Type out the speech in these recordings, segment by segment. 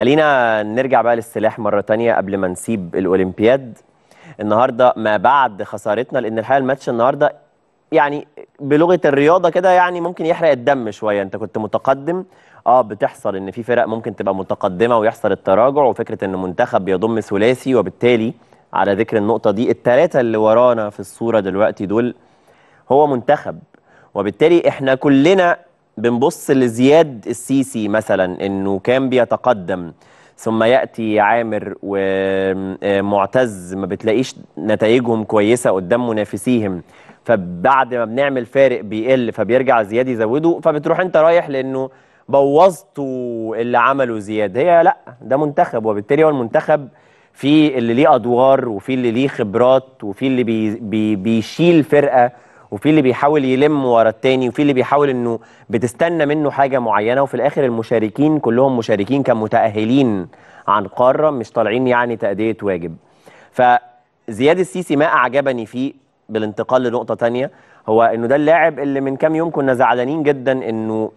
خلينا نرجع بقى للسلاح مرة تانية قبل ما نسيب الأولمبياد النهاردة ما بعد خسارتنا لأن الحقيقة الماتش النهاردة يعني بلغة الرياضة كده يعني ممكن يحرق الدم شوية أنت كنت متقدم اه بتحصل ان في فرق ممكن تبقى متقدمه ويحصل التراجع وفكره ان منتخب بيضم ثلاثي وبالتالي على ذكر النقطه دي الثلاثه اللي ورانا في الصوره دلوقتي دول هو منتخب وبالتالي احنا كلنا بنبص لزياد السيسي مثلا انه كان بيتقدم ثم ياتي عامر ومعتز ما بتلاقيش نتائجهم كويسه قدام منافسيهم فبعد ما بنعمل فارق بيقل فبيرجع زياد يزوده فبتروح انت رايح لانه بوظتوا اللي عمله زياد هي لا ده منتخب وبالتالي هو المنتخب في اللي ليه ادوار وفي اللي ليه خبرات وفي اللي بي بي بيشيل فرقه وفي اللي بيحاول يلم ورا التاني وفي اللي بيحاول انه بتستنى منه حاجه معينه وفي الاخر المشاركين كلهم مشاركين كمتاهلين عن قاره مش طالعين يعني تاديه واجب فزياد السيسي ما اعجبني فيه بالانتقال لنقطه تانية هو انه ده اللاعب اللي من كام يوم كنا زعلانين جدا انه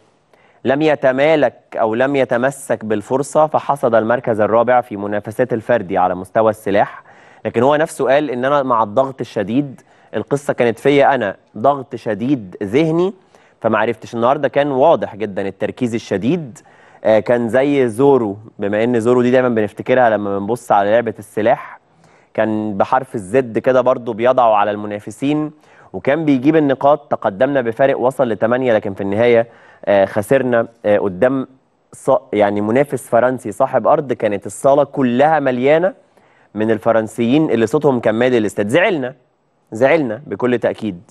لم يتمالك او لم يتمسك بالفرصه فحصد المركز الرابع في منافسات الفردي على مستوى السلاح لكن هو نفسه قال ان انا مع الضغط الشديد القصه كانت فيا انا ضغط شديد ذهني فمعرفتش النهارده كان واضح جدا التركيز الشديد آه كان زي زورو بما ان زورو دي دايما بنفتكرها لما بنبص على لعبه السلاح كان بحرف الزد كده برضو بيضعه على المنافسين وكان بيجيب النقاط تقدمنا بفارق وصل لثمانية لكن في النهايه آه، خسرنا آه، قدام يعني منافس فرنسي صاحب ارض كانت الصاله كلها مليانه من الفرنسيين اللي صوتهم كان مالي الاستاد زعلنا زعلنا بكل تاكيد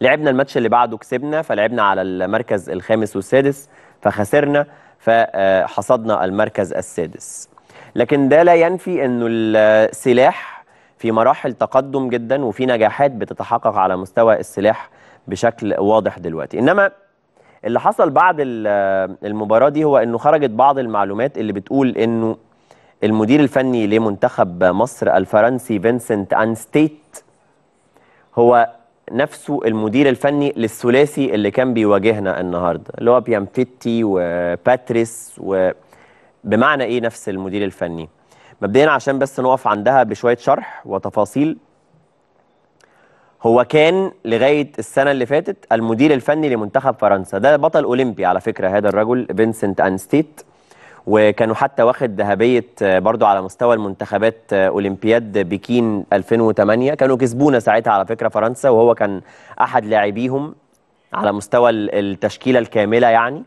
لعبنا الماتش اللي بعده كسبنا فلعبنا على المركز الخامس والسادس فخسرنا فحصدنا المركز السادس لكن ده لا ينفي انه السلاح في مراحل تقدم جدا وفي نجاحات بتتحقق على مستوى السلاح بشكل واضح دلوقتي انما اللي حصل بعد المباراه دي هو انه خرجت بعض المعلومات اللي بتقول انه المدير الفني لمنتخب مصر الفرنسي فينسنت أنستيت هو نفسه المدير الفني للثلاثي اللي كان بيواجهنا النهارده اللي هو بيامفيتي وباتريس وبمعنى ايه نفس المدير الفني مبدئيا عشان بس نقف عندها بشويه شرح وتفاصيل هو كان لغايه السنه اللي فاتت المدير الفني لمنتخب فرنسا ده بطل اولمبي على فكره هذا الرجل فينسنت انستيت وكانوا حتى واخد ذهبيه آه، برضو على مستوى المنتخبات آه، اولمبياد بكين 2008 كانوا كسبونا ساعتها على فكره فرنسا وهو كان احد لاعبيهم على مستوى التشكيله الكامله يعني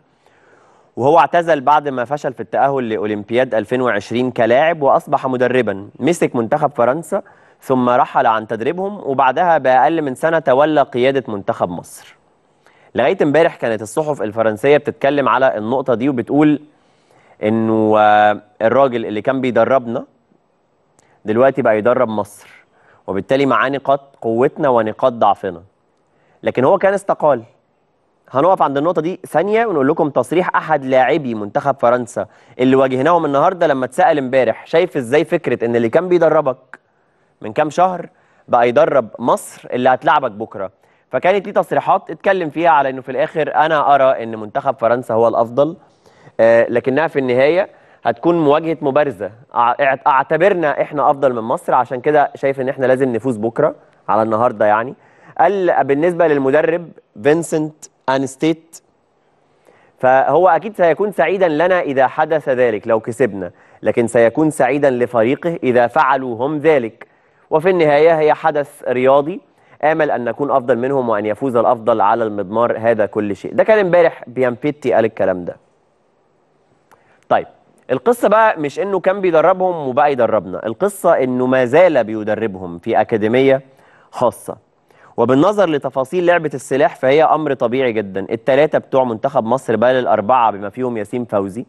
وهو اعتزل بعد ما فشل في التأهل لأولمبياد 2020 كلاعب وأصبح مدربا مسك منتخب فرنسا ثم رحل عن تدريبهم وبعدها بأقل من سنة تولى قيادة منتخب مصر لغاية امبارح كانت الصحف الفرنسية بتتكلم على النقطة دي وبتقول انه آه، الراجل اللي كان بيدربنا دلوقتي بقى يدرب مصر وبالتالي معاه نقاط قوتنا ونقاط ضعفنا لكن هو كان استقال هنقف عند النقطة دي ثانية ونقول لكم تصريح أحد لاعبي منتخب فرنسا اللي واجهناهم النهاردة لما اتسأل امبارح شايف ازاي فكرة ان اللي كان بيدربك من كام شهر بقى يدرب مصر اللي هتلعبك بكرة فكانت ليه تصريحات اتكلم فيها على انه في الاخر انا ارى ان منتخب فرنسا هو الافضل آه، لكنها في النهايه هتكون مواجهه مبارزه اعتبرنا احنا افضل من مصر عشان كده شايف ان احنا لازم نفوز بكره على النهارده يعني قال بالنسبه للمدرب فينسنت انستيت فهو اكيد سيكون سعيدا لنا اذا حدث ذلك لو كسبنا لكن سيكون سعيدا لفريقه اذا فعلوا هم ذلك وفي النهايه هي حدث رياضي امل ان نكون افضل منهم وان يفوز الافضل على المضمار هذا كل شيء ده كان امبارح بيامبيتي قال الكلام ده طيب القصة بقى مش انه كان بيدربهم وبقى يدربنا القصة انه ما زال بيدربهم في اكاديمية خاصة وبالنظر لتفاصيل لعبة السلاح فهي امر طبيعي جدا التلاتة بتوع منتخب مصر بل الاربعة بما فيهم ياسين فوزي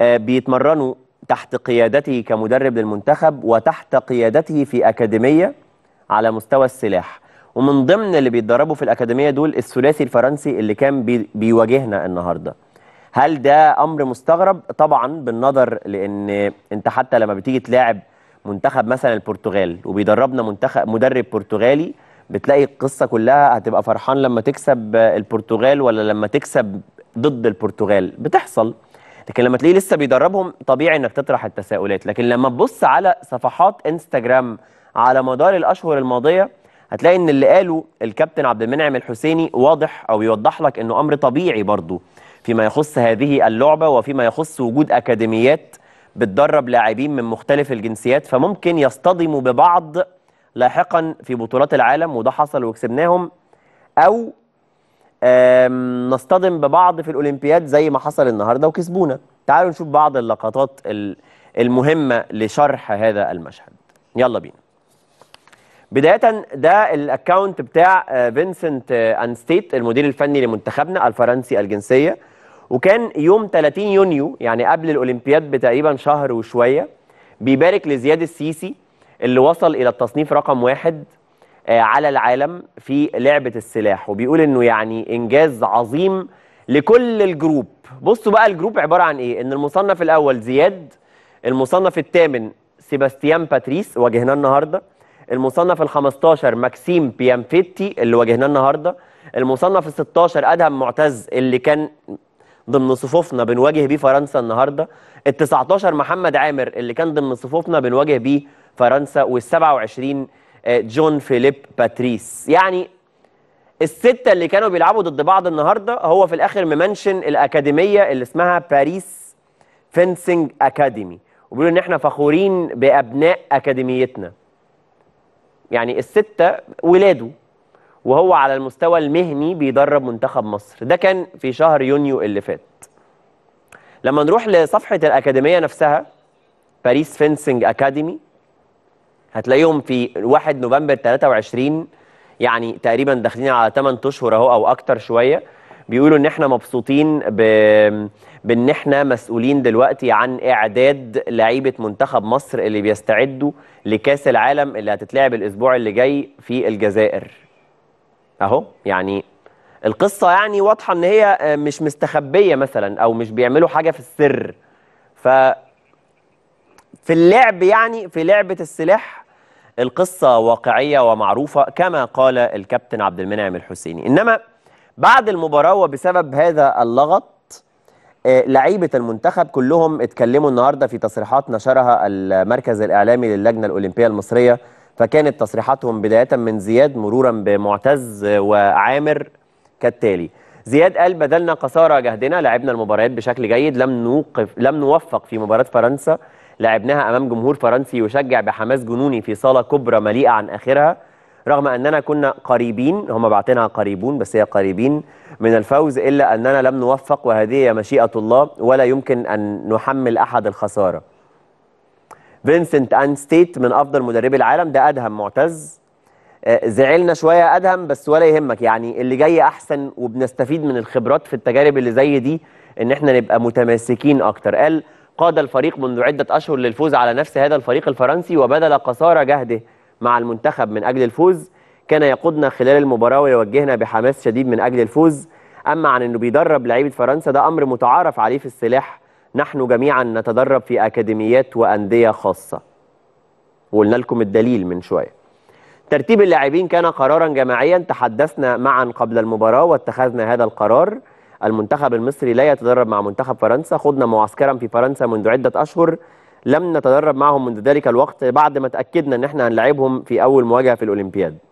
آه، بيتمرنوا تحت قيادته كمدرب للمنتخب وتحت قيادته في أكاديمية على مستوى السلاح ومن ضمن اللي بيتدربوا في الأكاديمية دول الثلاثي الفرنسي اللي كان بيواجهنا النهاردة هل ده امر مستغرب طبعا بالنظر لان انت حتى لما بتيجي تلاعب منتخب مثلا البرتغال وبيدربنا منتخب مدرب برتغالي بتلاقي القصه كلها هتبقى فرحان لما تكسب البرتغال ولا لما تكسب ضد البرتغال بتحصل لكن لما تلاقيه لسه بيدربهم طبيعي انك تطرح التساؤلات لكن لما تبص على صفحات انستغرام على مدار الاشهر الماضيه هتلاقي ان اللي قاله الكابتن عبد المنعم الحسيني واضح او يوضح لك انه امر طبيعي برضه فيما يخص هذه اللعبة وفيما يخص وجود أكاديميات بتدرب لاعبين من مختلف الجنسيات فممكن يصطدموا ببعض لاحقا في بطولات العالم وده حصل وكسبناهم أو نصطدم ببعض في الأولمبياد زي ما حصل النهاردة وكسبونا تعالوا نشوف بعض اللقطات المهمة لشرح هذا المشهد يلا بينا بدايه ده الاكونت بتاع آه، فينسنت آه، انستيت المدير الفني لمنتخبنا الفرنسي الجنسيه وكان يوم 30 يونيو يعني قبل الاولمبياد بتقريبا شهر وشويه بيبارك لزياد السيسي اللي وصل الى التصنيف رقم واحد آه، على العالم في لعبه السلاح وبيقول انه يعني انجاز عظيم لكل الجروب بصوا بقى الجروب عباره عن ايه ان المصنف الاول زياد المصنف الثامن سيباستيان باتريس واجهناه النهارده المصنف ال15 ماكسيم بيانفيتي اللي واجهناه النهارده المصنف ال16 ادهم معتز اللي كان ضمن صفوفنا بنواجه بيه فرنسا النهارده ال19 محمد عامر اللي كان ضمن صفوفنا بنواجه بيه فرنسا وال27 آه، جون فيليب باتريس يعني الستة اللي كانوا بيلعبوا ضد بعض النهاردة هو في الآخر ممنشن الأكاديمية اللي اسمها باريس فينسنج أكاديمي وبيقولوا إن إحنا فخورين بأبناء أكاديميتنا يعني الستة ولاده وهو على المستوى المهني بيدرب منتخب مصر ده كان في شهر يونيو اللي فات لما نروح لصفحة الأكاديمية نفسها باريس فينسنج أكاديمي هتلاقيهم في 1 نوفمبر 23 يعني تقريبا داخلين على 8 اشهر اهو او اكتر شويه بيقولوا ان احنا مبسوطين ب... بان احنا مسؤولين دلوقتي عن اعداد لعيبه منتخب مصر اللي بيستعدوا لكاس العالم اللي هتتلعب الاسبوع اللي جاي في الجزائر اهو يعني القصه يعني واضحه ان هي مش مستخبيه مثلا او مش بيعملوا حاجه في السر ف في اللعب يعني في لعبه السلاح القصه واقعيه ومعروفه كما قال الكابتن عبد المنعم الحسيني انما بعد المباراة وبسبب هذا اللغط آه، لعيبة المنتخب كلهم اتكلموا النهاردة في تصريحات نشرها المركز الإعلامي للجنة الأولمبية المصرية فكانت تصريحاتهم بداية من زياد مرورا بمعتز وعامر كالتالي زياد قال بدلنا قصارى جهدنا لعبنا المباريات بشكل جيد لم نوقف لم نوفق في مباراة فرنسا لعبناها أمام جمهور فرنسي يشجع بحماس جنوني في صالة كبرى مليئة عن آخرها رغم أننا كنا قريبين هم بعتنا قريبون بس هي قريبين من الفوز إلا أننا لم نوفق وهذه هي مشيئة الله ولا يمكن أن نحمل أحد الخسارة فينسنت أنستيت من أفضل مدربي العالم ده أدهم معتز آه، زعلنا شوية أدهم بس ولا يهمك يعني اللي جاي أحسن وبنستفيد من الخبرات في التجارب اللي زي دي إن إحنا نبقى متماسكين أكتر قال قاد الفريق منذ عدة أشهر للفوز على نفس هذا الفريق الفرنسي وبذل قصارى جهده مع المنتخب من أجل الفوز كان يقودنا خلال المباراة ويوجهنا بحماس شديد من أجل الفوز أما عن أنه بيدرب لعيبة فرنسا ده أمر متعارف عليه في السلاح نحن جميعا نتدرب في أكاديميات وأندية خاصة وقلنا لكم الدليل من شوية ترتيب اللاعبين كان قرارا جماعيا تحدثنا معا قبل المباراة واتخذنا هذا القرار المنتخب المصري لا يتدرب مع منتخب فرنسا خضنا معسكرا في فرنسا منذ عدة أشهر لم نتدرب معهم منذ ذلك الوقت بعد ما تاكدنا ان احنا هنلاعبهم في اول مواجهه في الاولمبياد